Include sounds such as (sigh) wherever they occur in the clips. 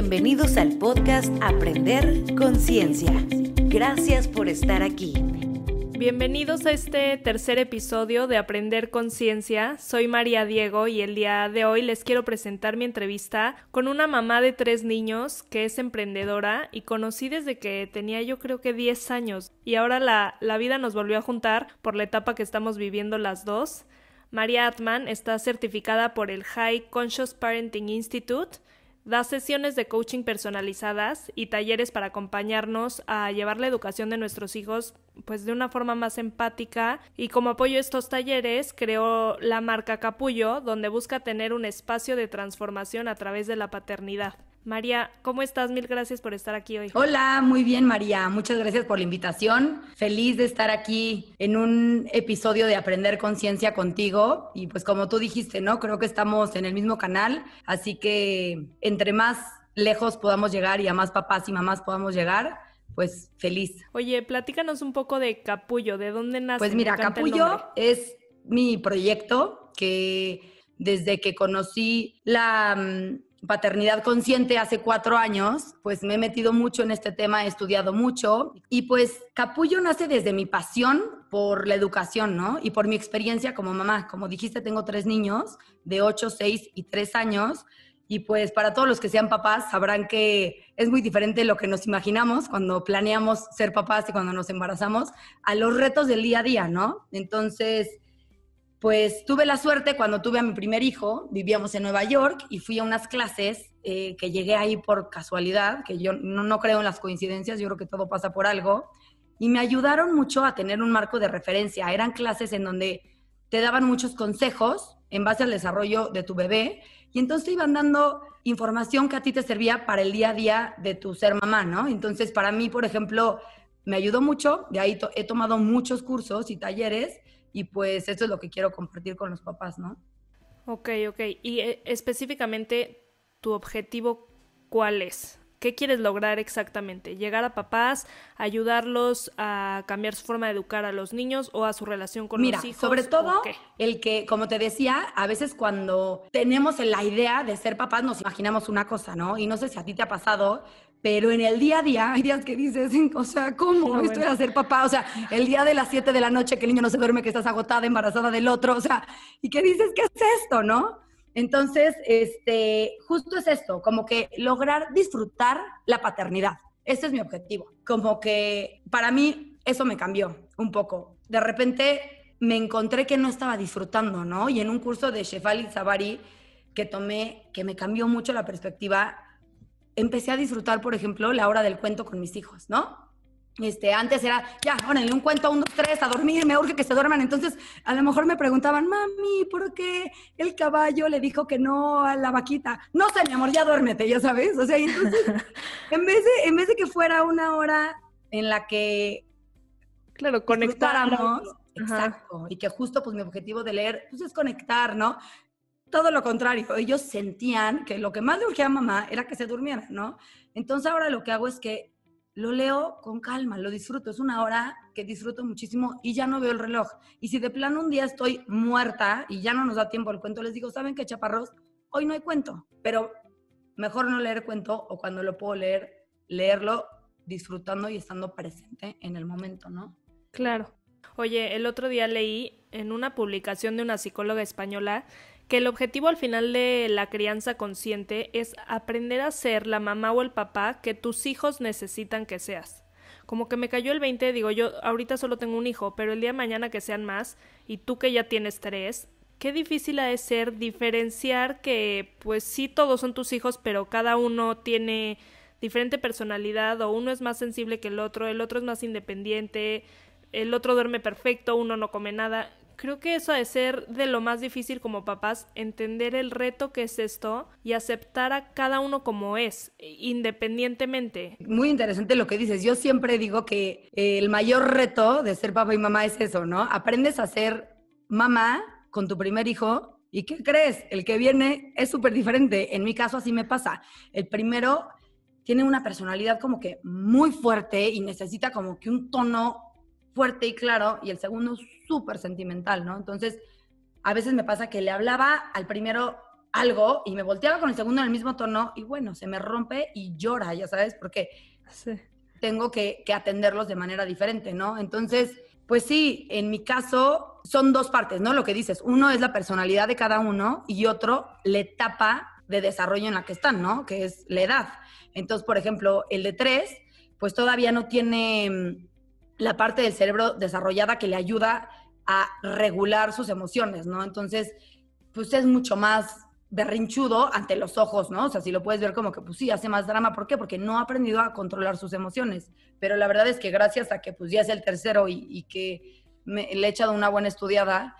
Bienvenidos al podcast Aprender Conciencia. Gracias por estar aquí. Bienvenidos a este tercer episodio de Aprender Conciencia. Soy María Diego y el día de hoy les quiero presentar mi entrevista con una mamá de tres niños que es emprendedora y conocí desde que tenía yo creo que 10 años y ahora la, la vida nos volvió a juntar por la etapa que estamos viviendo las dos. María Atman está certificada por el High Conscious Parenting Institute Da sesiones de coaching personalizadas y talleres para acompañarnos a llevar la educación de nuestros hijos pues de una forma más empática y como apoyo a estos talleres creó la marca Capullo donde busca tener un espacio de transformación a través de la paternidad. María, ¿cómo estás? Mil gracias por estar aquí hoy. Hola, muy bien María, muchas gracias por la invitación. Feliz de estar aquí en un episodio de Aprender Conciencia contigo. Y pues como tú dijiste, ¿no? Creo que estamos en el mismo canal, así que entre más lejos podamos llegar y a más papás y mamás podamos llegar, pues feliz. Oye, platícanos un poco de Capullo, ¿de dónde nace? Pues mira, Capullo es mi proyecto que desde que conocí la mm, paternidad consciente hace cuatro años, pues me he metido mucho en este tema, he estudiado mucho y pues Capullo nace desde mi pasión por la educación, ¿no? Y por mi experiencia como mamá. Como dijiste, tengo tres niños de ocho, seis y tres años. Y pues para todos los que sean papás sabrán que es muy diferente lo que nos imaginamos cuando planeamos ser papás y cuando nos embarazamos a los retos del día a día, ¿no? Entonces, pues tuve la suerte cuando tuve a mi primer hijo, vivíamos en Nueva York y fui a unas clases eh, que llegué ahí por casualidad, que yo no, creo en las coincidencias, yo creo que todo pasa por algo, y me ayudaron mucho a tener un marco de referencia. Eran clases en donde te daban muchos consejos en base al desarrollo de tu bebé y entonces iban dando información que a ti te servía para el día a día de tu ser mamá, ¿no? Entonces para mí, por ejemplo, me ayudó mucho, de ahí he tomado muchos cursos y talleres y pues eso es lo que quiero compartir con los papás, ¿no? Ok, ok. Y eh, específicamente, ¿tu objetivo cuál es? ¿Qué quieres lograr exactamente? ¿Llegar a papás, ayudarlos a cambiar su forma de educar a los niños o a su relación con los hijos? Sobre todo el que, como te decía, a veces cuando tenemos la idea de ser papás nos imaginamos una cosa, ¿no? Y no sé si a ti te ha pasado, pero en el día a día hay días que dices, o sea, ¿cómo no, esto a ser papá? O sea, el día de las 7 de la noche que el niño no se duerme, que estás agotada, embarazada del otro, o sea, y qué dices, ¿qué es esto, no? Entonces, este, justo es esto, como que lograr disfrutar la paternidad. Ese es mi objetivo. Como que para mí eso me cambió un poco. De repente me encontré que no estaba disfrutando, ¿no? Y en un curso de Shefali Zavari que tomé, que me cambió mucho la perspectiva, empecé a disfrutar, por ejemplo, la hora del cuento con mis hijos, ¿no? Este, antes era, ya, órale, un cuento, un, dos, tres, a dormir, me urge que se duerman. Entonces, a lo mejor me preguntaban, mami, ¿por qué el caballo le dijo que no a la vaquita? No sé, mi amor, ya duérmete, ya sabes. O sea, entonces, (laughs) en vez de, en vez de que fuera una hora en la que claro, conectáramos, Exacto. Y que justo, pues mi objetivo de leer, pues es conectar, ¿no? todo lo contrario, ellos sentían que lo que más le urgía a mamá era que se durmiera, ¿no? Entonces ahora lo que hago es que lo leo con calma, lo disfruto, es una hora que disfruto muchísimo y ya no veo el reloj. Y si de plano un día estoy muerta y ya no nos da tiempo el cuento, les digo, ¿saben qué, chaparros? Hoy no hay cuento, pero mejor no leer cuento o cuando lo puedo leer, leerlo disfrutando y estando presente en el momento, ¿no? Claro. Oye, el otro día leí en una publicación de una psicóloga española que el objetivo al final de la crianza consciente es aprender a ser la mamá o el papá que tus hijos necesitan que seas. Como que me cayó el 20, digo yo, ahorita solo tengo un hijo, pero el día de mañana que sean más, y tú que ya tienes tres, qué difícil ha de ser diferenciar que pues sí todos son tus hijos, pero cada uno tiene diferente personalidad o uno es más sensible que el otro, el otro es más independiente, el otro duerme perfecto, uno no come nada Creo que eso ha de ser de lo más difícil como papás, entender el reto que es esto y aceptar a cada uno como es, independientemente. Muy interesante lo que dices. Yo siempre digo que el mayor reto de ser papá y mamá es eso, ¿no? Aprendes a ser mamá con tu primer hijo. ¿Y qué crees? El que viene es súper diferente. En mi caso así me pasa. El primero tiene una personalidad como que muy fuerte y necesita como que un tono fuerte y claro y el segundo súper sentimental, ¿no? Entonces, a veces me pasa que le hablaba al primero algo y me volteaba con el segundo en el mismo tono y bueno, se me rompe y llora, ya sabes, porque tengo que, que atenderlos de manera diferente, ¿no? Entonces, pues sí, en mi caso son dos partes, ¿no? Lo que dices, uno es la personalidad de cada uno y otro la etapa de desarrollo en la que están, ¿no? Que es la edad. Entonces, por ejemplo, el de tres, pues todavía no tiene mm, la parte del cerebro desarrollada que le ayuda a regular sus emociones, ¿no? Entonces, pues es mucho más berrinchudo ante los ojos, ¿no? O sea, si lo puedes ver como que, pues sí, hace más drama. ¿Por qué? Porque no ha aprendido a controlar sus emociones. Pero la verdad es que gracias a que, pues ya es el tercero y, que le he echado una buena estudiada,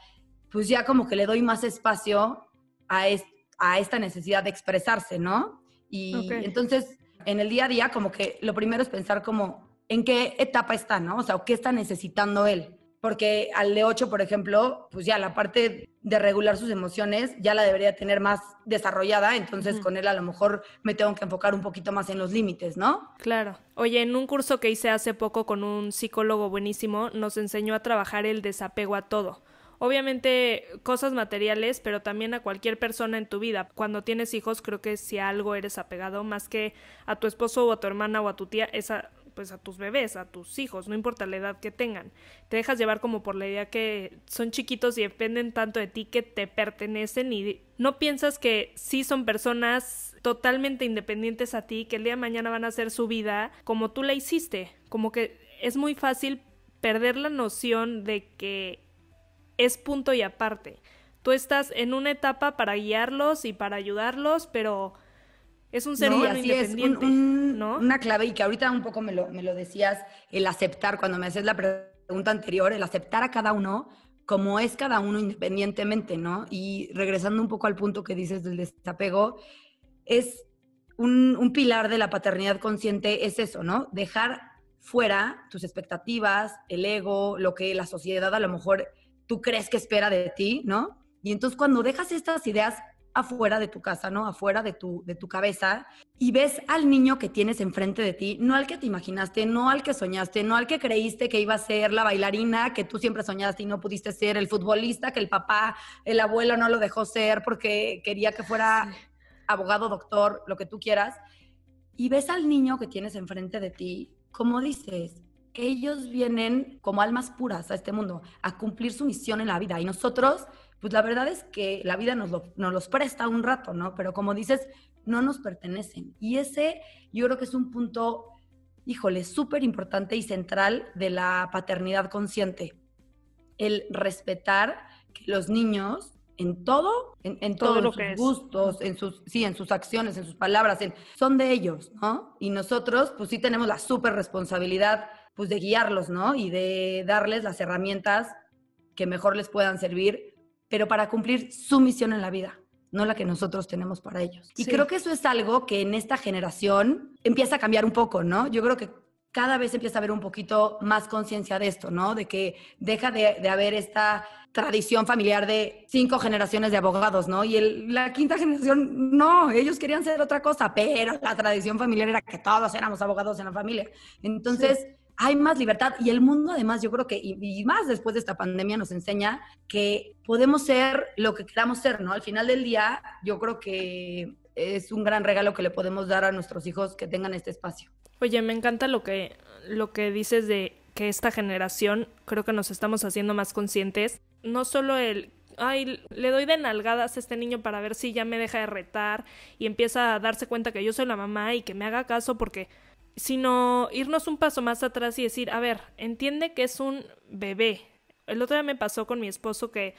pues ya como que le doy más espacio a, esta necesidad de expresarse, ¿no? Y entonces, en el día a día, como que lo primero es pensar como, en qué etapa está, ¿no? O sea, ¿qué está necesitando él? Porque al de 8, por ejemplo, pues ya la parte de regular sus emociones ya la debería tener más desarrollada, entonces con él a lo mejor me tengo que enfocar un poquito más en los límites, ¿no? Claro. Oye, en un curso que hice hace poco con un psicólogo buenísimo, nos enseñó a trabajar el desapego a todo obviamente cosas materiales, pero también a cualquier persona en tu vida. Cuando tienes hijos, creo que si a algo eres apegado, más que a tu esposo o a tu hermana o a tu tía, esa pues a tus bebés, a tus hijos, no importa la edad que tengan. Te dejas llevar como por la idea que son chiquitos y dependen tanto de ti que te pertenecen y no piensas que sí son personas totalmente independientes a ti, que el día de mañana van a hacer su vida como tú la hiciste. Como que es muy fácil perder la noción de que es punto y aparte. Tú estás en una etapa para guiarlos y para ayudarlos, pero es un ser independiente, ¿no? Una clave y que ahorita un poco me lo, decías, el aceptar, cuando me haces la pregunta anterior, el aceptar a cada uno como es cada uno independientemente, ¿no? Y regresando un poco al punto que dices del desapego, es un, un pilar de la paternidad consciente, es eso, ¿no? Dejar fuera tus expectativas, el ego, lo que la sociedad a lo mejor tú crees que espera de ti, ¿no? Y entonces cuando dejas estas ideas afuera de tu casa, ¿no? Afuera de tu, de tu cabeza y ves al niño que tienes enfrente de ti, no al que te imaginaste, no al que soñaste, no al que creíste que iba a ser la bailarina que tú siempre soñaste y no pudiste ser, el futbolista que el papá, el abuelo no lo dejó ser porque quería que fuera abogado, doctor, lo que tú quieras. Y ves al niño que tienes enfrente de ti, como dices, ellos vienen como almas puras a este mundo, a cumplir su misión en la vida y nosotros pues la verdad es que la vida nos, nos los presta un rato, ¿no? Pero como dices, no nos pertenecen. Y ese yo creo que es un punto, híjole, súper importante y central de la paternidad consciente. El respetar que los niños en todo, en, todos sus gustos, en sus, sí, en sus acciones, en sus palabras, son de ellos, ¿no? Y nosotros, pues sí tenemos la súper responsabilidad, pues de guiarlos, ¿no? Y de darles las herramientas que mejor les puedan servir pero para cumplir su misión en la vida, no la que nosotros tenemos para ellos. Y creo que eso es algo que en esta generación empieza a cambiar un poco, ¿no? Yo creo que cada vez empieza a haber un poquito más conciencia de esto, ¿no? De que deja de, haber esta tradición familiar de cinco generaciones de abogados, ¿no? Y la quinta generación, no, ellos querían ser otra cosa, pero la tradición familiar era que todos éramos abogados en la familia. Entonces hay más libertad y el mundo además yo creo que, y, más después de esta pandemia nos enseña que podemos ser lo que queramos ser, ¿no? Al final del día yo creo que es un gran regalo que le podemos dar a nuestros hijos que tengan este espacio. Oye, me encanta lo que, lo que dices de que esta generación creo que nos estamos haciendo más conscientes, no solo el ay, le doy de nalgadas a este niño para ver si ya me deja de retar y empieza a darse cuenta que yo soy la mamá y que me haga caso porque sino irnos un paso más atrás y decir, a ver, entiende que es un bebé. El otro día me pasó con mi esposo eh,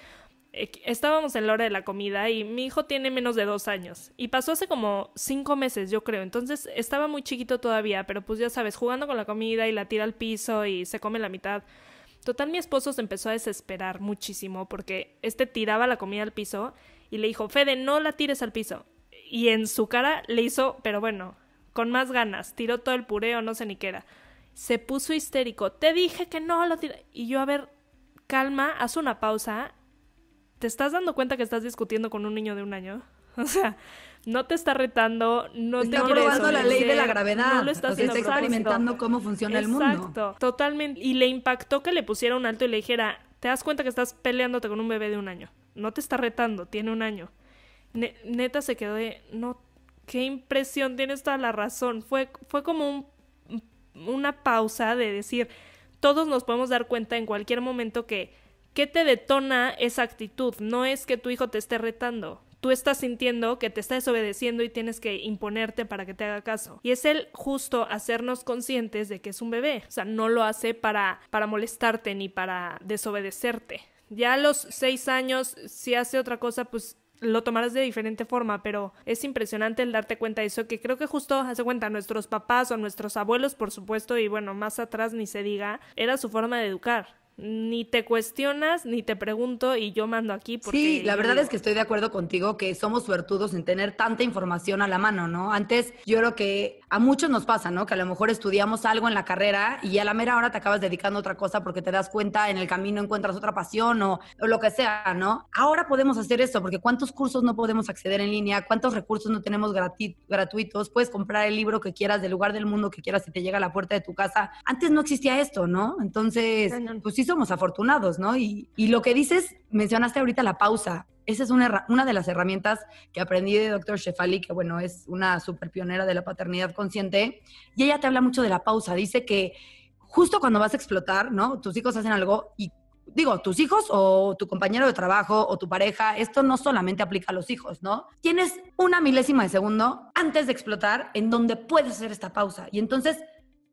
que estábamos en la hora de la comida y mi hijo tiene menos de dos años y pasó hace como cinco meses, yo creo. Entonces estaba muy chiquito todavía, pero pues ya sabes, jugando con la comida y la tira al piso y se come la mitad. Total, mi esposo se empezó a desesperar muchísimo porque este tiraba la comida al piso y le dijo, Fede, no la tires al piso. Y en su cara le hizo, pero bueno, con más ganas, tiró todo el pureo, no sé ni qué era. Se puso histérico, te dije que no lo tiré. Y yo, a ver, calma, haz una pausa. ¿Te estás dando cuenta que estás discutiendo con un niño de un año? (laughs) O sea, no te está retando, no está te la ley de la gravedad. No lo estás. experimentando cómo funciona el mundo. Exacto, totalmente. Y le impactó que le pusiera un alto y le dijera, te das cuenta que estás peleándote con un bebé de un año. No te está retando, tiene un año. neta se quedó de, no qué impresión, tienes toda la razón. Fue, fue como una pausa de decir, todos nos podemos dar cuenta en cualquier momento que, ¿qué te detona esa actitud? No es que tu hijo te esté retando. Tú estás sintiendo que te está desobedeciendo y tienes que imponerte para que te haga caso. Y es el justo hacernos conscientes de que es un bebé. O sea, no lo hace para, para molestarte ni para desobedecerte. Ya a los seis años, si hace otra cosa, pues lo tomarás de diferente forma, pero es impresionante el darte cuenta de eso, que creo que justo hace cuenta nuestros papás o nuestros abuelos, por supuesto, y bueno, más atrás ni se diga, era su forma de educar. Ni te cuestionas, ni te pregunto y yo mando aquí. Porque sí, la verdad es que estoy de acuerdo contigo que somos suertudos en tener tanta información a la mano, ¿no? Antes yo creo que a muchos nos pasa, ¿no? Que a lo mejor estudiamos algo en la carrera y a la mera hora te acabas dedicando a otra cosa porque te das cuenta en el camino encuentras otra pasión o, lo que sea, ¿no? Ahora podemos hacer esto porque cuántos cursos no podemos acceder en línea, cuántos recursos no tenemos gratuitos, puedes comprar el libro que quieras del lugar del mundo que quieras y te llega a la puerta de tu casa. Antes no existía esto, ¿no? Entonces, pues sí somos afortunados, ¿no? y lo que dices, mencionaste ahorita la pausa. Esa es una, de las herramientas que aprendí de doctor Shefali, que bueno, es una super pionera de la paternidad consciente, y ella te habla mucho de la pausa, dice que justo cuando vas a explotar, ¿no? Tus hijos hacen algo y digo, tus hijos o tu compañero de trabajo o tu pareja, esto no solamente aplica a los hijos, ¿no? Tienes una milésima de segundo antes de explotar en donde puedes hacer esta pausa y entonces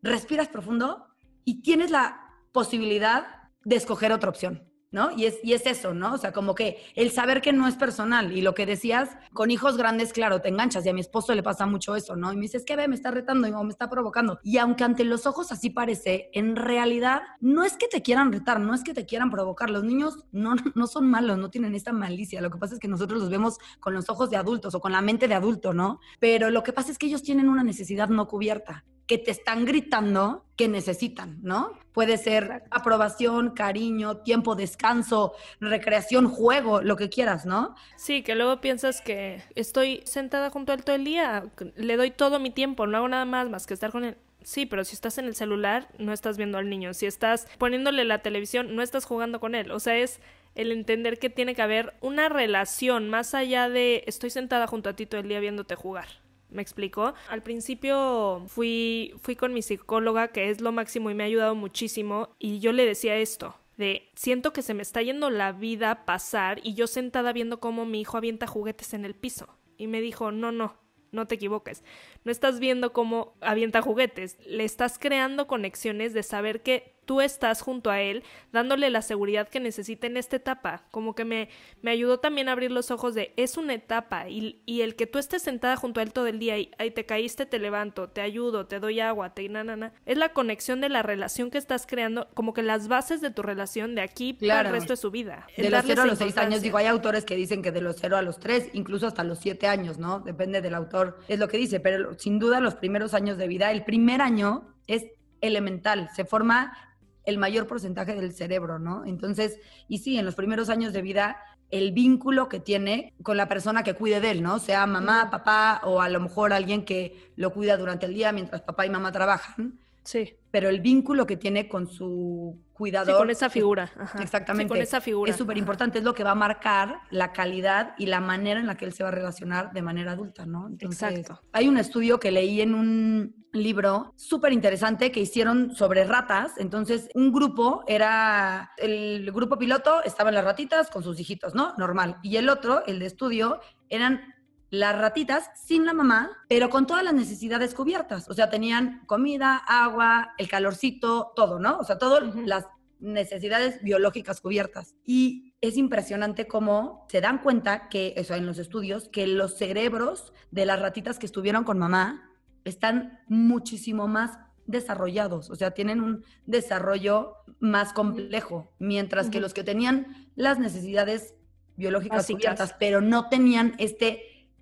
respiras profundo y tienes la posibilidad de escoger otra opción. ¿no? Y es, eso, ¿no? O sea, como que el saber que no es personal y lo que decías, con hijos grandes, claro, te enganchas y a mi esposo le pasa mucho eso, ¿no? Y me dices, ¿qué que ve, me está retando y me está provocando. Y aunque ante los ojos así parece, en realidad no es que te quieran retar, no es que te quieran provocar. Los niños no, (laughs) no son malos, no tienen esta malicia. Lo que pasa es que nosotros los vemos con los ojos de adultos o con la mente de adulto, ¿no? Pero lo que pasa es que ellos tienen una necesidad no cubierta que te están gritando que necesitan, ¿no? Puede ser aprobación, cariño, tiempo, descanso, recreación, juego, lo que quieras, ¿no? Sí, que luego piensas que estoy sentada junto a él todo el día, le doy todo mi tiempo, no hago nada más más que estar con él. Sí, pero si estás en el celular, no estás viendo al niño. Si estás poniéndole la televisión, no estás jugando con él. O sea, es el entender que tiene que haber una relación más allá de estoy sentada junto a ti todo el día viéndote jugar. Me explico? Al principio fui, fui con mi psicóloga, que es lo máximo y me ha ayudado muchísimo, y yo le decía esto de siento que se me está yendo la vida pasar y yo sentada viendo cómo mi hijo avienta juguetes en el piso. Y me dijo, no, no, no te equivoques. No estás viendo cómo avienta juguetes, le estás creando conexiones de saber que tú estás junto a él, dándole la seguridad que necesita en esta etapa. Como que me, me ayudó también a abrir los ojos de es una etapa y, el que tú estés sentada junto a él todo el día y, ahí te caíste, te levanto, te ayudo, te doy agua, te na, es la conexión de la relación que estás creando, como que las bases de tu relación de aquí para el resto de su vida. De los 0 a los seis años, digo, hay autores que dicen que de los 0 a los tres, incluso hasta los siete años, ¿no? Depende del autor, es lo que dice, pero sin duda los primeros años de vida, el primer año es elemental, se forma el mayor porcentaje del cerebro, ¿no? Entonces, y sí, en los primeros años de vida, el vínculo que tiene con la persona que cuide de él, ¿no? Sea mamá, papá o a lo mejor alguien que lo cuida durante el día mientras papá y mamá trabajan. Sí. Pero el vínculo que tiene con su cuidador. con esa figura. Exactamente. con esa figura. Es súper importante, es lo que va a marcar la calidad y la manera en la que él se va a relacionar de manera adulta, ¿no? Exacto. Hay un estudio que leí en un libro súper interesante que hicieron sobre ratas. Entonces, un grupo era. El grupo piloto estaban las ratitas con sus hijitos, ¿no? Normal. Y el otro, el de estudio, eran las ratitas sin la mamá, pero con todas las necesidades cubiertas. O sea, tenían comida, agua, el calorcito, todo, ¿no? O sea, todas las necesidades biológicas cubiertas. Y es impresionante cómo se dan cuenta que, eso en los estudios, que los cerebros de las ratitas que estuvieron con mamá están muchísimo más desarrollados, o sea, tienen un desarrollo más complejo, mientras que los que tenían las necesidades biológicas cubiertas, pero no tenían este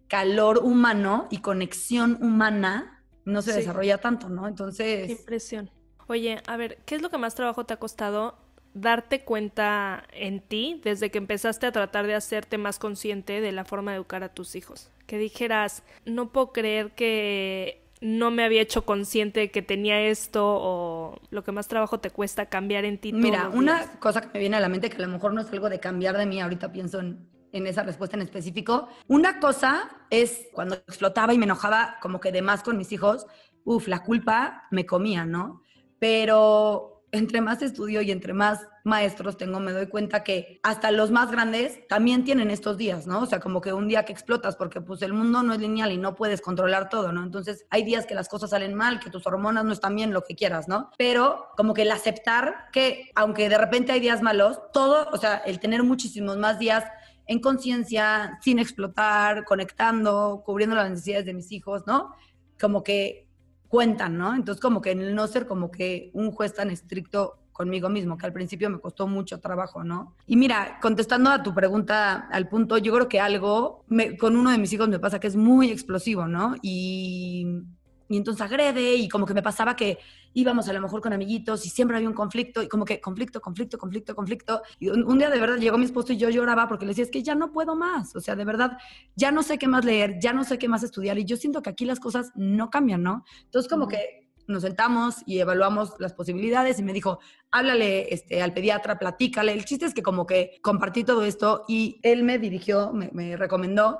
calor humano y conexión humana no se desarrolla tanto, ¿no? Entonces... impresión. Oye, a ver, ¿qué es lo que más trabajo te ha costado darte cuenta en ti desde que empezaste a tratar de hacerte más consciente de la forma de educar a tus hijos? Que dijeras, no puedo creer que no me había hecho consciente de que tenía esto o lo que más trabajo te cuesta cambiar en ti. Mira, una cosa que me viene a la mente que a lo mejor no es algo de cambiar de mí, ahorita pienso en en esa respuesta en específico. Una cosa es cuando explotaba y me enojaba como que de más con mis hijos, uff, la culpa me comía, ¿no? Pero entre más estudio y entre más maestros tengo, me doy cuenta que hasta los más grandes también tienen estos días, ¿no? O sea, como que un día que explotas porque pues el mundo no es lineal y no puedes controlar todo, ¿no? Entonces hay días que las cosas salen mal, que tus hormonas no están bien, lo que quieras, ¿no? Pero como que el aceptar que aunque de repente hay días malos, todo, o sea, el tener muchísimos más días en conciencia, sin explotar, conectando, cubriendo las necesidades de mis hijos, ¿no? Como que cuentan, ¿no? Entonces como que en el no ser como que un juez tan estricto conmigo mismo, que al principio me costó mucho trabajo, ¿no? Y mira, contestando a tu pregunta al punto, yo creo que algo me, con uno de mis hijos me pasa que es muy explosivo, ¿no? Y y entonces agrede y como que me pasaba que íbamos a lo mejor con amiguitos y siempre había un conflicto y como que conflicto, conflicto, conflicto, conflicto. Y un, día de verdad llegó mi esposo y yo lloraba porque le decía, es que ya no puedo más, o sea, de verdad, ya no sé qué más leer, ya no sé qué más estudiar y yo siento que aquí las cosas no cambian, ¿no? Entonces como que nos sentamos y evaluamos las posibilidades y me dijo, háblale este, al pediatra, platícale. El chiste es que como que compartí todo esto y él me dirigió, me, me recomendó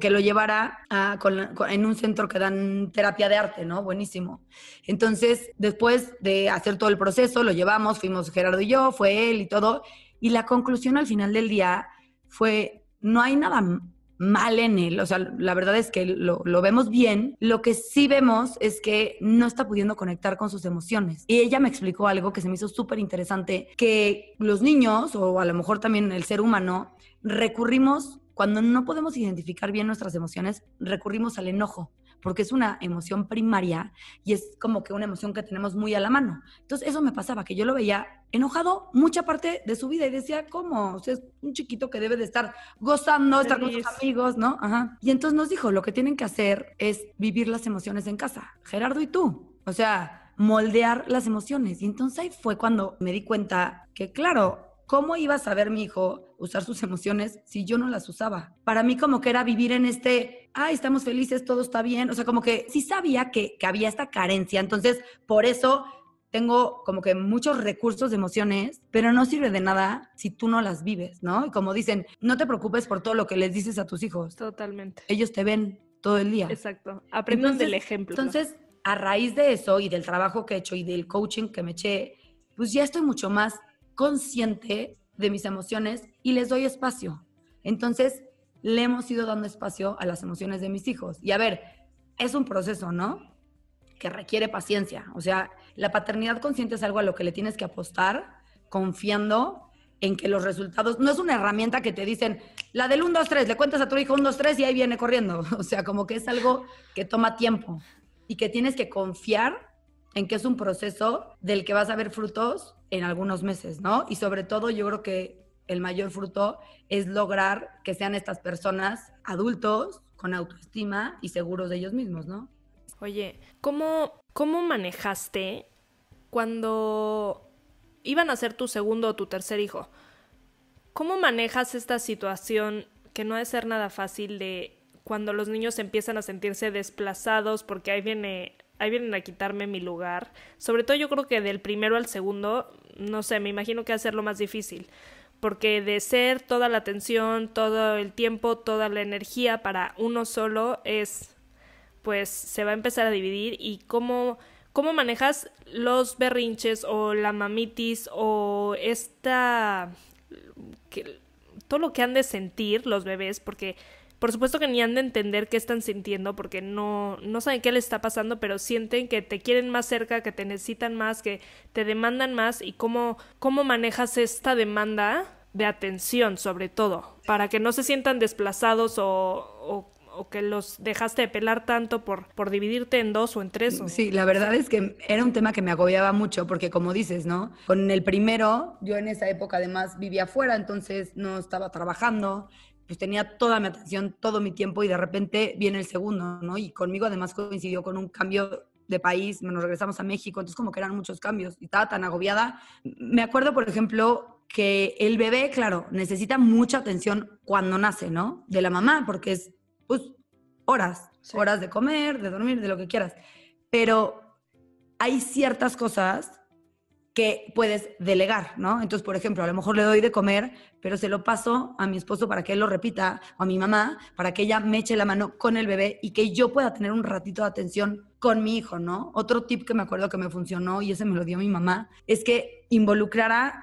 que, lo llevara en un centro que dan terapia de arte, ¿no? Buenísimo. Entonces, después de hacer todo el proceso, lo llevamos, fuimos Gerardo y yo, fue él y todo. Y la conclusión al final del día fue, no hay nada mal en él, o sea, la verdad es que lo, lo, vemos bien, lo que sí vemos es que no está pudiendo conectar con sus emociones. Y ella me explicó algo que se me hizo súper interesante, que los niños, o a lo mejor también el ser humano, recurrimos cuando no podemos identificar bien nuestras emociones, recurrimos al enojo, porque es una emoción primaria y es como que una emoción que tenemos muy a la mano. Entonces, eso me pasaba, que yo lo veía enojado mucha parte de su vida y decía, ¿cómo? O sea, es un chiquito que debe de estar gozando, estar con sus amigos, ¿no? Ajá. Y entonces nos dijo, lo que tienen que hacer es vivir las emociones en casa, Gerardo y tú. O sea, moldear las emociones. Y entonces ahí fue cuando me di cuenta que, claro, ¿cómo iba a saber mi hijo usar sus emociones si yo no las usaba? Para mí como que era vivir en este, ay, estamos felices, todo está bien, o sea, como que sí sabía que, que había esta carencia, entonces por eso tengo como que muchos recursos de emociones, pero no sirve de nada si tú no las vives, ¿no? Y como dicen, no te preocupes por todo lo que les dices a tus hijos. Totalmente. Ellos te ven todo el día. Exacto. Aprendan del ejemplo. Entonces, a raíz de eso y del trabajo que he hecho y del coaching que me eché, pues ya estoy mucho más consciente de mis emociones y les doy espacio. Entonces, le hemos ido dando espacio a las emociones de mis hijos. Y a ver, es un proceso, ¿no? Que requiere paciencia. O sea, la paternidad consciente es algo a lo que le tienes que apostar confiando en que los resultados no es una herramienta que te dicen, la del 1, 2, 3, le cuentas a tu hijo 1, 2, 3 y ahí viene corriendo. (laughs) O sea, como que es algo que toma tiempo y que tienes que confiar en que es un proceso del que vas a ver frutos en algunos meses, ¿no? Y sobre todo yo creo que el mayor fruto es lograr que sean estas personas adultos, con autoestima y seguros de ellos mismos, ¿no? Oye, ¿cómo, cómo manejaste cuando iban a ser tu segundo o tu tercer hijo? ¿Cómo manejas esta situación que no ha de ser nada fácil de cuando los niños empiezan a sentirse desplazados porque ahí viene ahí vienen a quitarme mi lugar. Sobre todo yo creo que del primero al segundo, no sé, me imagino que va a ser lo más difícil. Porque de ser toda la atención, todo el tiempo, toda la energía para uno solo es, pues se va a empezar a dividir y cómo, cómo manejas los berrinches o la mamitis o esta... Que, todo lo que han de sentir los bebés, porque por supuesto que ni han de entender qué están sintiendo porque no, no saben qué les está pasando, pero sienten que te quieren más cerca, que te necesitan más, que te demandan más y cómo, cómo manejas esta demanda de atención sobre todo, para que no se sientan desplazados o, que los dejaste de pelar tanto por, por dividirte en dos o en tres. Sí, la verdad es que era un tema que me agobiaba mucho porque como dices, ¿no? Con el primero, yo en esa época además vivía afuera, entonces no estaba trabajando, pues tenía toda mi atención, todo mi tiempo y de repente viene el segundo, ¿no? Y conmigo además coincidió con un cambio de país, nos regresamos a México, entonces como que eran muchos cambios y estaba tan agobiada. Me acuerdo, por ejemplo, que el bebé, claro, necesita mucha atención cuando nace, ¿no? De la mamá, porque es, pues, horas, horas de comer, de dormir, de lo que quieras. Pero hay ciertas cosas que puedes delegar, ¿no? Entonces, por ejemplo, a lo mejor le doy de comer, pero se lo paso a mi esposo para que él lo repita, o a mi mamá, para que ella me eche la mano con el bebé y que yo pueda tener un ratito de atención con mi hijo, ¿no? Otro tip que me acuerdo que me funcionó y ese me lo dio mi mamá, es que involucrara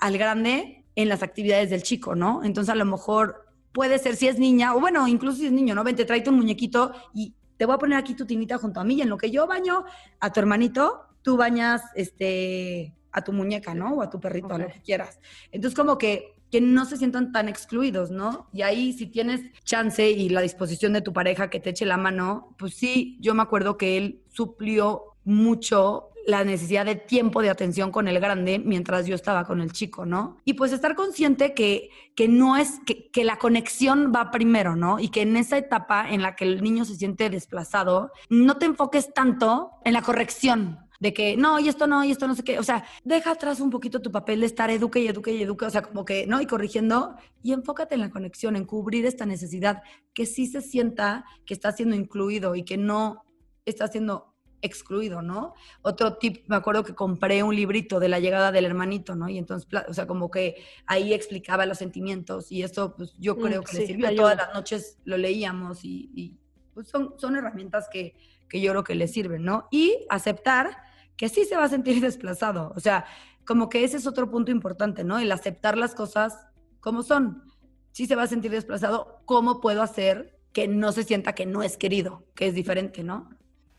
al grande en las actividades del chico, ¿no? Entonces, a lo mejor puede ser si es niña, o bueno, incluso si es niño, ¿no? Ven, te trae un muñequito y te voy a poner aquí tu tinita junto a mí en lo que yo baño a tu hermanito, tú bañas este, a tu muñeca, ¿no? O a tu perrito, a lo que quieras. Entonces, como que, que no se sientan tan excluidos, ¿no? Y ahí, si tienes chance y la disposición de tu pareja que te eche la mano, pues sí, yo me acuerdo que él suplió mucho la necesidad de tiempo de atención con el grande mientras yo estaba con el chico, ¿no? Y pues estar consciente que, que no es, que, que, la conexión va primero, ¿no? Y que en esa etapa en la que el niño se siente desplazado, no te enfoques tanto en la corrección, de que no, y esto no, y esto no sé qué. O sea, deja atrás un poquito tu papel de estar eduque y eduque y eduque, o sea, como que, ¿no? Y corrigiendo, y enfócate en la conexión, en cubrir esta necesidad, que sí se sienta que está siendo incluido y que no está siendo excluido, ¿no? Otro tip, me acuerdo que compré un librito de la llegada del hermanito, ¿no? Y entonces, o sea, como que ahí explicaba los sentimientos y esto, pues yo mm, creo que le sirvió. Todas las noches lo leíamos y, pues, son, son herramientas que, que yo creo que le sirven, ¿no? Y aceptar que sí se va a sentir (laughs) desplazado. O sea, como que ese es otro punto importante, ¿no? El aceptar las cosas como son. Sí se va a sentir desplazado, ¿cómo puedo hacer que no se sienta que no es querido, que es diferente, ¿no?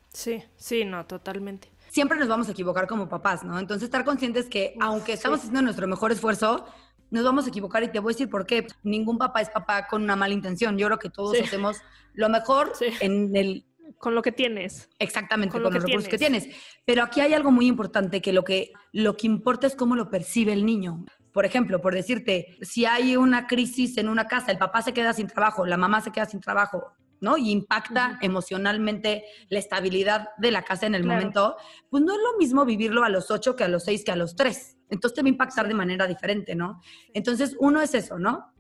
Sí, sí, no, totalmente. Siempre nos vamos a equivocar como papás, ¿no? Entonces estar conscientes que aunque estamos haciendo nuestro mejor esfuerzo, nos vamos a equivocar y te voy a decir por qué. Ningún papá es papá con una mala intención. Yo creo que todos hacemos lo mejor en el con lo que tienes. Exactamente, con, los recursos que tienes. Pero aquí hay algo muy importante, que lo, que lo que importa es cómo lo percibe el niño. Por ejemplo, por decirte, si hay una crisis en una casa, el papá se queda sin trabajo, la mamá se queda sin trabajo, ¿no? Y impacta emocionalmente la estabilidad de la casa en el momento, pues no es lo mismo vivirlo a los ocho que a los seis que a los tres. Entonces te va a impactar de manera diferente, ¿no? Entonces, uno es eso, ¿no?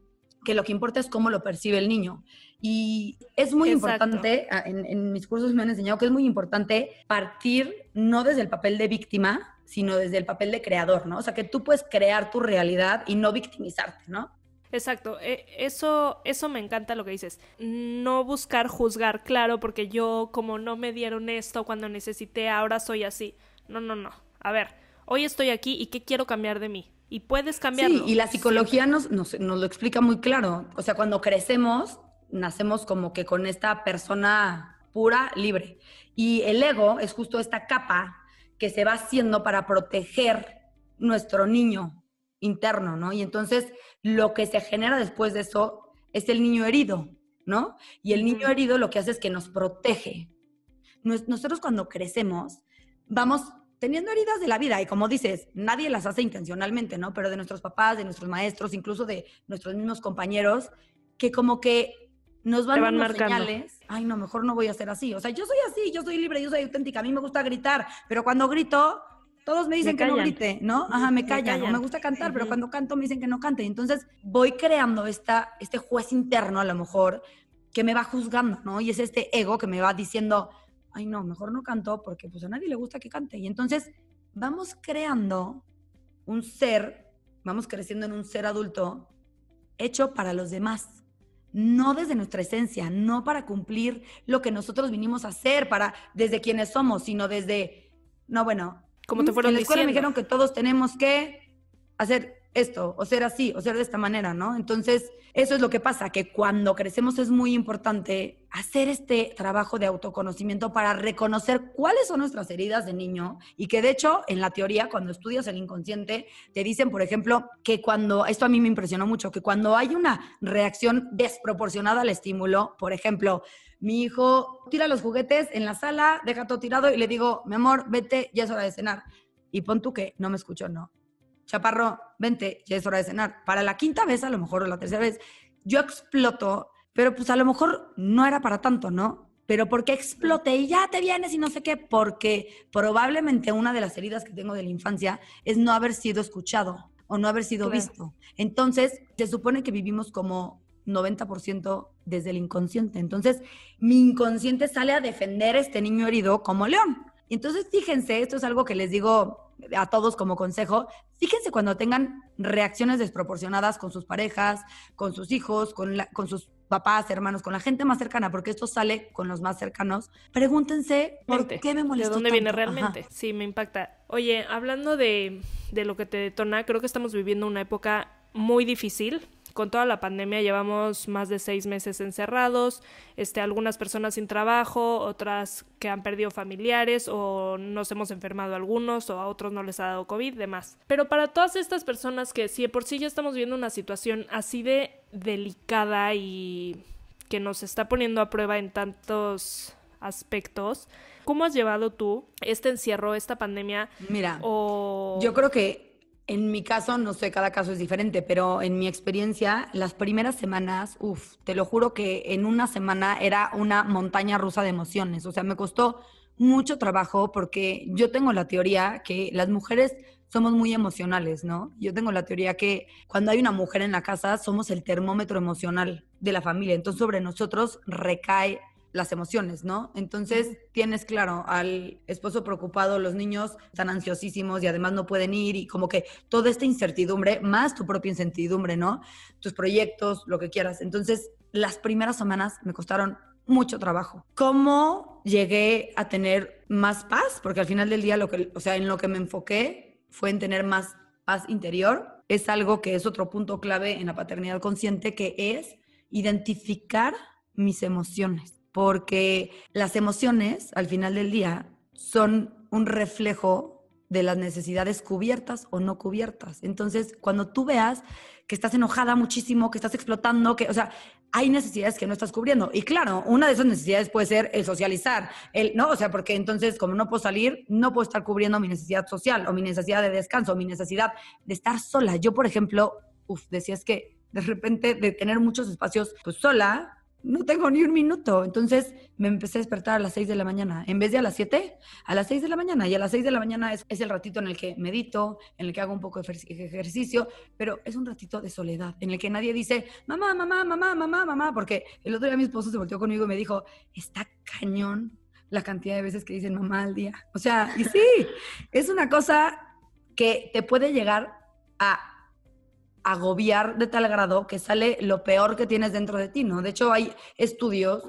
que lo que importa es cómo lo percibe el niño. Y es muy importante, en, en, mis cursos me han enseñado que es muy importante partir no desde el papel de víctima, sino desde el papel de creador, ¿no? O sea, que tú puedes crear tu realidad y no victimizarte, ¿no? Exacto, e, eso, eso me encanta lo que dices. No buscar juzgar, claro, porque yo como no me dieron esto cuando necesité, ahora soy así. No, no, no. A ver, hoy estoy aquí y qué quiero cambiar de mí y puedes cambiarlo. Sí, y la psicología nos, nos, lo explica muy claro. O sea, cuando crecemos, nacemos como que con esta persona pura, libre. Y el ego es justo esta capa que se va haciendo para proteger nuestro niño interno, ¿no? Y entonces lo que se genera después de eso es el niño herido, ¿no? Y el niño herido lo que hace es que nos protege. nosotros cuando crecemos vamos teniendo heridas de la vida y como dices, nadie las hace intencionalmente, ¿no? Pero de nuestros papás, de nuestros maestros, incluso de nuestros mismos compañeros, que como que nos van, van señales, ay no, mejor no voy a ser así. O sea, yo soy así, yo soy libre, yo soy auténtica, a mí me gusta gritar, pero cuando grito, todos me dicen que no grite, ¿no? Ajá, me callan, me, me gusta cantar, pero cuando canto me dicen que no cante. Entonces voy creando esta, este juez interno a lo mejor que me va juzgando, ¿no? Y es este ego que me va diciendo, ay no, mejor no canto porque pues a nadie le gusta que cante. Y entonces vamos creando un ser, vamos creciendo en un ser adulto hecho para los demás, no desde nuestra esencia, no para cumplir lo que nosotros vinimos a hacer, para desde quienes somos, sino desde, no, bueno, como te mm, fueron en la escuela me dijeron que todos tenemos que hacer esto, o ser así, o ser de esta manera, ¿no? Entonces, eso es lo que pasa, que cuando crecemos es muy importante hacer este trabajo de autoconocimiento para reconocer cuáles son nuestras heridas de niño y que de hecho en la teoría, cuando estudias el inconsciente, te dicen, por ejemplo, que cuando, esto a mí me impresionó mucho, que cuando hay una reacción desproporcionada al estímulo, por ejemplo, mi hijo tira los juguetes en la sala, deja todo tirado y le digo, mi amor, vete, ya es hora de cenar. Y pon tú que no me escucho, no chaparro, vente, ya es hora de cenar. Para la quinta vez, a lo mejor, o la tercera vez, yo exploto, pero pues a lo mejor no era para tanto, ¿no? Pero porque explote y ya te vienes y no sé qué, porque probablemente una de las heridas que tengo de la infancia es no haber sido escuchado o no haber sido visto. Entonces, se supone que vivimos como 90% desde el inconsciente. Entonces, mi inconsciente sale a defender a este niño herido como león. entonces, fíjense, esto es algo que les digo a todos como consejo, fíjense cuando tengan reacciones desproporcionadas con sus parejas, con sus hijos, con, con sus papás, hermanos, con la gente más cercana, porque esto sale con los más cercanos, pregúntense por qué me molesta ¿De dónde viene realmente? Sí, me impacta. Oye, hablando de, de lo que te detona, creo que estamos viviendo una época muy difícil con toda la pandemia llevamos más de seis meses encerrados, este, algunas personas sin trabajo, otras que han perdido familiares o nos hemos enfermado a algunos o a otros no les ha dado COVID, demás. Pero para todas estas personas que si de por sí ya estamos viendo una situación así de delicada y que nos está poniendo a prueba en tantos aspectos, ¿cómo has llevado tú este encierro, esta pandemia? Mira, yo creo que en mi caso, no sé, cada caso es diferente, pero en mi experiencia, las primeras semanas, uff, te lo juro que en una semana era una montaña rusa de emociones. O sea, me costó mucho trabajo porque yo tengo la teoría que las mujeres somos muy emocionales, ¿no? Yo tengo la teoría que cuando hay una mujer en la casa, somos el termómetro emocional de la familia. Entonces, sobre nosotros recae las emociones, ¿no? Entonces tienes, claro, al esposo preocupado, los niños están ansiosísimos y además no pueden ir y como que toda esta incertidumbre, más tu propia incertidumbre, ¿no? Tus proyectos, lo que quieras. Entonces, las primeras semanas me costaron mucho trabajo. ¿Cómo llegué a tener más paz? Porque al final del día, lo que, o sea, en lo que me enfoqué fue en tener más paz interior. Es algo que es otro punto clave en la paternidad consciente, que es identificar mis emociones porque las emociones, al final del día, son un reflejo de las necesidades cubiertas o no cubiertas. Entonces, cuando tú veas que estás enojada muchísimo, que estás explotando, que, o sea, hay necesidades que no estás cubriendo. Y claro, una de esas necesidades puede ser el socializar, el, ¿no? O sea, porque entonces, como no puedo salir, no puedo estar cubriendo mi necesidad social o mi necesidad de descanso o mi necesidad de estar sola. Yo, por ejemplo, uff, decías que de repente de tener muchos espacios pues, sola, no tengo ni un minuto. Entonces me empecé a despertar a las 6 de la mañana. En vez de a las 7, a las 6 de la mañana. Y a las 6 de la mañana es, es el ratito en el que medito, en el que hago un poco de ejercicio, pero es un ratito de soledad, en el que nadie dice, mamá, mamá, mamá, mamá, mamá, porque el otro día mi esposo se volteó conmigo y me dijo, está cañón la cantidad de veces que dicen mamá al día. O sea, y sí, es una cosa que te puede llegar a agobiar de tal grado que sale lo peor que tienes dentro de ti, ¿no? De hecho, hay estudios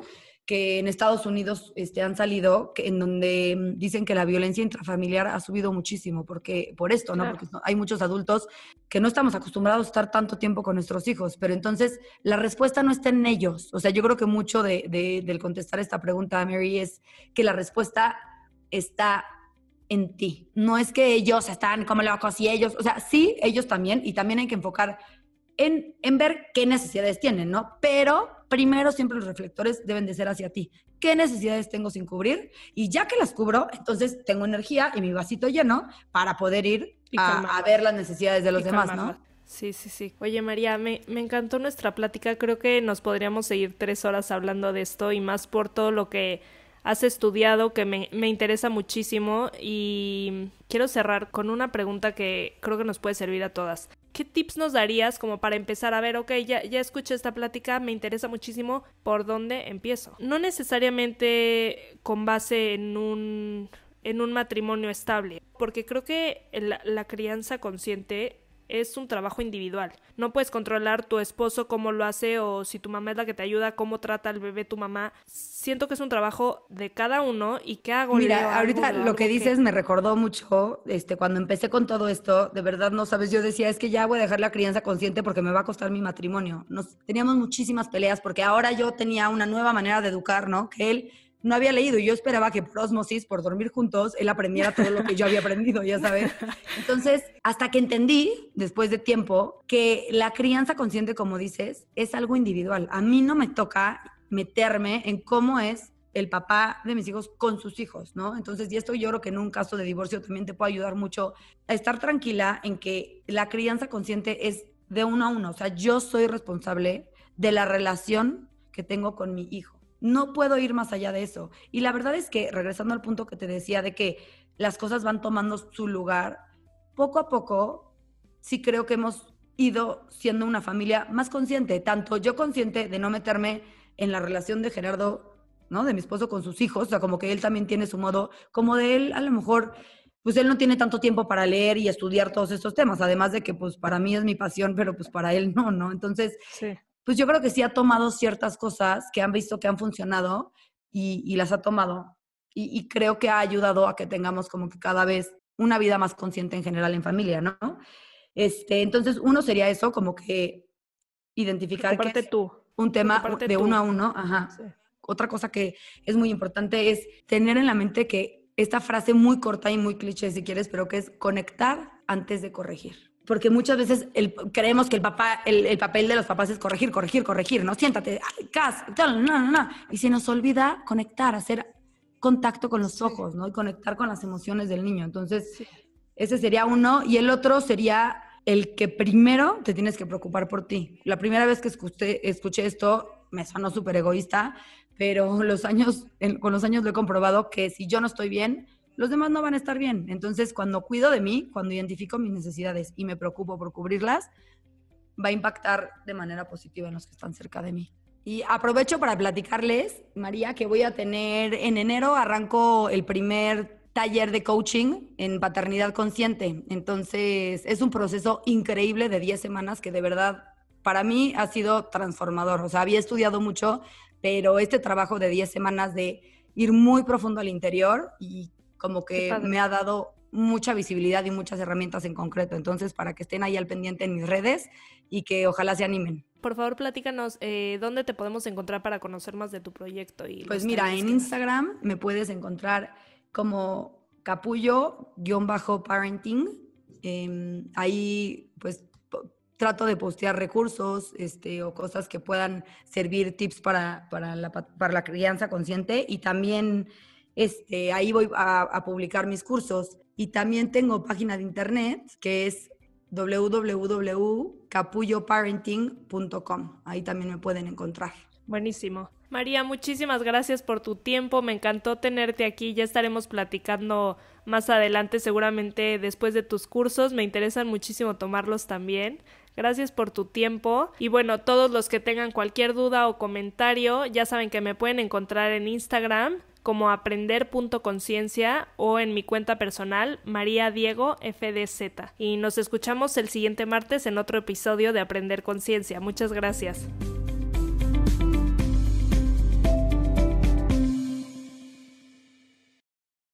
que en Estados Unidos este, han salido en donde mm, dicen que la violencia intrafamiliar ha subido muchísimo porque por esto, ¿no? Porque hay muchos adultos que no estamos acostumbrados a estar tanto tiempo con nuestros hijos, pero entonces la respuesta no está en ellos. O sea, yo creo que mucho del contestar esta pregunta, Mary, es que la respuesta está en ti. No es que ellos están como locos y ellos, o sea, sí, ellos también, y también hay que enfocar en, en, ver qué necesidades tienen, ¿no? Pero primero siempre los reflectores deben de ser hacia ti. ¿Qué necesidades tengo sin cubrir? Y ya que las cubro, entonces tengo energía y mi vasito lleno para poder ir a, ver las necesidades de los demás, ¿no? Sí, sí, sí. Oye, María, me, me, encantó nuestra plática. Creo que nos podríamos seguir tres horas hablando de esto y más por todo lo que has estudiado que me, interesa muchísimo y quiero cerrar con una pregunta que creo que nos puede servir a todas. ¿Qué tips nos darías como para empezar a ver, ok, ya, escuché esta plática, me interesa muchísimo, ¿por dónde empiezo? No necesariamente con base en un, en un matrimonio estable, porque creo que la crianza consciente es un trabajo individual. No puedes controlar tu esposo cómo lo hace o si tu mamá es la que te ayuda, cómo trata al bebé tu mamá. Siento que es un trabajo de cada uno y qué hago. Mira, ahorita lo que dices me recordó mucho, este, cuando empecé con todo esto, de verdad no sabes, yo decía, es que ya voy a dejar la crianza consciente porque me va a costar mi matrimonio. Nos teníamos muchísimas peleas porque ahora yo tenía una nueva manera de educar, ¿no? Que él no había leído y yo esperaba que por por dormir juntos, él aprendiera todo lo que yo había aprendido, ya sabes. Entonces, hasta que entendí, después de tiempo, que la crianza consciente, como dices, es algo individual. A mí no me toca meterme en cómo es el papá de mis hijos con sus hijos, ¿no? Entonces, y esto yo creo que en un caso de divorcio también te puede ayudar mucho a estar tranquila en que la crianza consciente es de uno a uno, o sea, yo soy responsable de la relación que tengo con mi hijo no puedo ir más allá de eso. Y la verdad es que, regresando al punto que te decía de que las cosas van tomando su lugar, poco a poco sí creo que hemos ido siendo una familia más consciente, tanto yo consciente de no meterme en la relación de Gerardo, ¿no? De mi esposo con sus hijos, o sea, como que él también tiene su modo, como de él a lo mejor, pues él no tiene tanto tiempo para leer y estudiar todos estos temas, además de que pues para mí es mi pasión, pero pues para él no, ¿no? Entonces, sí pues yo creo que sí ha tomado ciertas cosas que han visto que han funcionado y, las ha tomado. Y, creo que ha ayudado a que tengamos como que cada vez una vida más consciente en general en familia, ¿no? Este, entonces, uno sería eso, como que identificar que tú. un tema de uno a uno. Ajá. Otra cosa que es muy importante es tener en la mente que esta frase muy corta y muy cliché si quieres, pero que es conectar antes de corregir porque muchas veces creemos que el, papá, el, papel de los papás es corregir, corregir, corregir, ¿no? Siéntate, cas, no, no, no. Y se nos olvida conectar, hacer contacto con los ojos, ¿no? Y conectar con las emociones del niño. Entonces, ese sería uno. Y el otro sería el que primero te tienes que preocupar por ti. La primera vez que escuché, escuché esto me sonó súper egoísta, pero los años, con los años lo he comprobado que si yo no estoy bien, los demás no van a estar bien. Entonces, cuando cuido de mí, cuando identifico mis necesidades y me preocupo por cubrirlas, va a impactar de manera positiva en los que están cerca de mí. Y aprovecho para platicarles, María, que voy a tener en enero, arranco el primer taller de coaching en paternidad consciente. Entonces, es un proceso increíble de 10 semanas que de verdad para mí ha sido transformador. O sea, había estudiado mucho, pero este trabajo de 10 semanas de ir muy profundo al interior y como que me ha dado mucha visibilidad y muchas herramientas en concreto. Entonces, para que estén ahí al pendiente en mis redes y que ojalá se animen. Por favor, platícanos eh, dónde te podemos encontrar para conocer más de tu proyecto. Y pues mira, en Instagram me puedes encontrar como capullo-parenting. Em, ahí pues trato de postear recursos este, o cosas que puedan servir tips para, para la crianza consciente y también este, ahí voy a, a publicar mis cursos. Y también tengo página de internet que es www.capulloparenting.com. Ahí también me pueden encontrar. Buenísimo. María, muchísimas gracias por tu tiempo. Me encantó tenerte aquí. Ya estaremos platicando más adelante, seguramente después de tus cursos. Me interesan muchísimo tomarlos también. Gracias por tu tiempo. Y bueno, todos los que tengan cualquier duda o comentario, ya saben que me pueden encontrar en Instagram como aprender.conciencia o en mi cuenta personal María Diego Y nos escuchamos el siguiente martes en otro episodio de Aprender Conciencia. Muchas gracias.